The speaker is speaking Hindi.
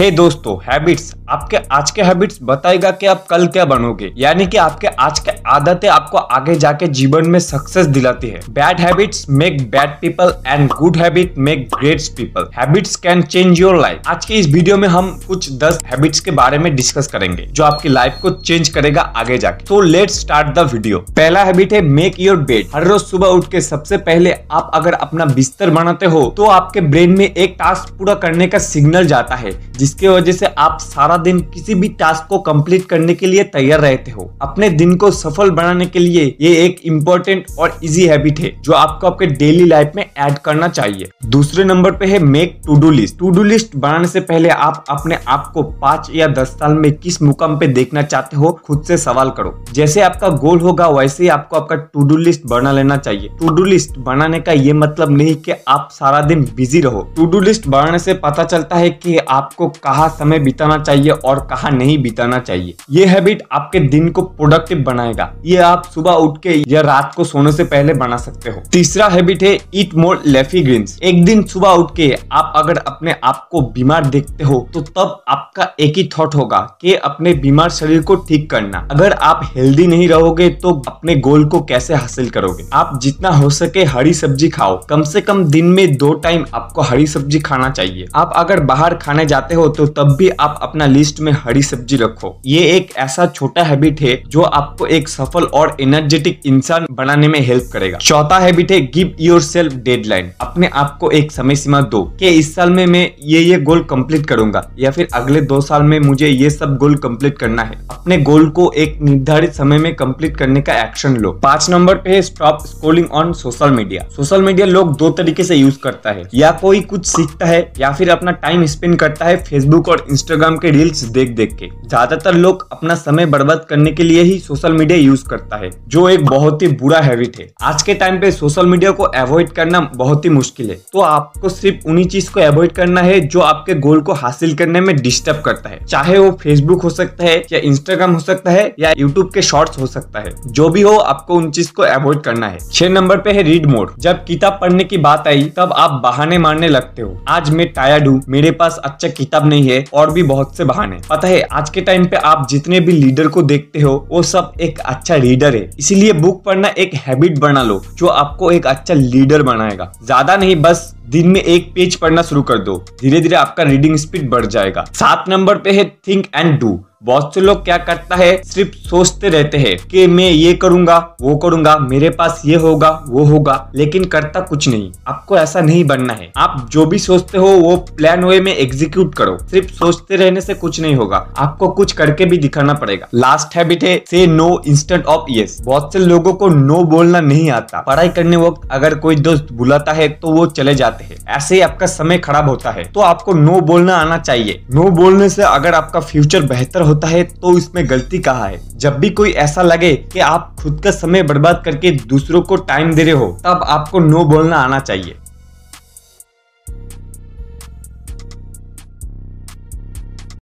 हे hey दोस्तों हैबिट्स आपके आज के हैबिट्स बताएगा कि आप कल क्या बनोगे यानी कि आपके आज के आदतें आपको आगे जाके जीवन में सक्सेस दिलाती है bad habits make bad people and good habit make great people habits can change your life आज के इस वीडियो में हम कुछ दस हैबिट्स के बारे में डिस्कस करेंगे जो आपकी लाइफ को चेंज करेगा आगे जाके तो लेट स्टार्ट द वीडियो पहला हैबिट है मेक योर बेड हर रोज सुबह उठ के सबसे पहले आप अगर अपना बिस्तर बनाते हो तो आपके ब्रेन में एक टास्क पूरा करने का सिग्नल जाता है जिसके वजह से आप सारा दिन किसी भी टास्क को कंप्लीट करने के लिए तैयार रहते हो अपने दिन को सफल बनाने के लिए ये एक इम्पोर्टेंट और इजी हैबिट है जो आपको आपके डेली लाइफ में ऐड करना चाहिए दूसरे नंबर पे है make to do list to do list बनाने से पहले आप अपने आप को पाँच या दस साल में किस मुकाम पे देखना चाहते हो खुद से सवाल करो जैसे आपका गोल होगा वैसे ही आपको आपका टू डू लिस्ट बना लेना चाहिए टू डू लिस्ट बनाने का ये मतलब नहीं कि आप सारा दिन बिजी रहो टू डू लिस्ट बनाने से पता चलता है कि आपको कहाँ समय बिताना चाहिए और कहाँ नहीं बिताना चाहिए ये हैबिट आपके दिन को प्रोडक्टिव बनाएगा ये आप सुबह उठ के या रात को सोने से पहले बना सकते हो तीसरा हैबिट है इट मोर लेफी ग्रीन एक दिन सुबह उठ के आप अगर अपने आप को बीमार देखते हो तो तब आपका एक ही थॉट होगा कि अपने बीमार शरीर को ठीक करना अगर आप हेल्दी नहीं रहोगे तो अपने गोल को कैसे हासिल करोगे आप जितना हो सके हरी सब्जी खाओ कम से कम दिन में दो टाइम आपको हरी सब्जी खाना चाहिए आप अगर बाहर खाने जाते हो तो तब भी आप अपना लिस्ट में हरी सब्जी रखो ये एक ऐसा छोटा हैबिट है जो आपको एक सफल और एनर्जेटिक इंसान बनाने में हेल्प करेगा चौथा हैबिट है गिव योर सेल्फ डेडलाइन अपने आप को एक समय सीमा दो कि इस साल में मैं ये ये गोल कंप्लीट करूंगा या फिर अगले दो साल में मुझे ये सब गोल कंप्लीट करना है अपने गोल को एक निर्धारित समय में कंप्लीट करने का एक्शन लो पांच नंबर पे stop scrolling on social media social media लोग दो तरीके से यूज करता है या कोई कुछ सीखता है या फिर अपना टाइम स्पेंड करता है फेसबुक और इंस्टाग्राम के रील्स देख देख के ज्यादातर लोग अपना समय बर्बाद करने के लिए ही सोशल मीडिया यूज करता है जो एक बहुत ही बुरा हैबिट है आज के टाइम पे सोशल मीडिया को अवॉइड करना बहुत ही मुश्किल है तो आपको सिर्फ उन्हीं चीज को अवॉइड करना है जो आपके गोल को हासिल करने में डिस्टर्ब करता है चाहे वो फेसबुक हो सकता है या इंस्टाग्राम हो सकता है या यूट्यूब के शॉर्ट्स हो सकता है जो भी हो आपको उन चीज को अवॉइड करना है छह नंबर पे है रीड मोड जब किताब पढ़ने की बात आई तब आप बहाने मारने लगते हो आज मैं टायर्ड हूँ मेरे पास अच्छा किताब नहीं है और भी बहुत से बहाने पता है आज के टाइम पे आप जितने भी लीडर को देखते हो वो सब एक अच्छा रीडर है इसीलिए बुक पढ़ना एक हैबिट बना लो जो आपको एक अच्छा लीडर बनाएगा ज्यादा नहीं बस दिन में एक पेज पढ़ना शुरू कर दो धीरे धीरे आपका रीडिंग स्पीड बढ़ जाएगा सात नंबर पे है थिंक एंड डू बहुत से लोग क्या करता है सिर्फ सोचते रहते हैं कि मैं ये करूंगा वो करूंगा मेरे पास ये होगा वो होगा लेकिन करता कुछ नहीं आपको ऐसा नहीं बनना है आप जो भी सोचते हो वो प्लान वे में एग्जीक्यूट करो सिर्फ सोचते रहने से कुछ नहीं होगा आपको कुछ करके भी दिखाना पड़ेगा लास्ट हैबिट है से नो इंस्टेंट ऑफ यस बहुत से लोगों को नो बोलना नहीं आता पढ़ाई करने वक्त अगर कोई दोस्त बुलाता है तो वो चले जाते हैं ऐसे ही आपका समय खराब होता है तो आपको नो बोलना आना चाहिए नो बोलने से अगर आपका फ्यूचर बेहतर होता है तो इसमें गलती कहाँ है जब भी कोई ऐसा लगे कि आप खुद का समय बर्बाद करके दूसरों को टाइम दे रहे हो तब आपको नो बोलना आना चाहिए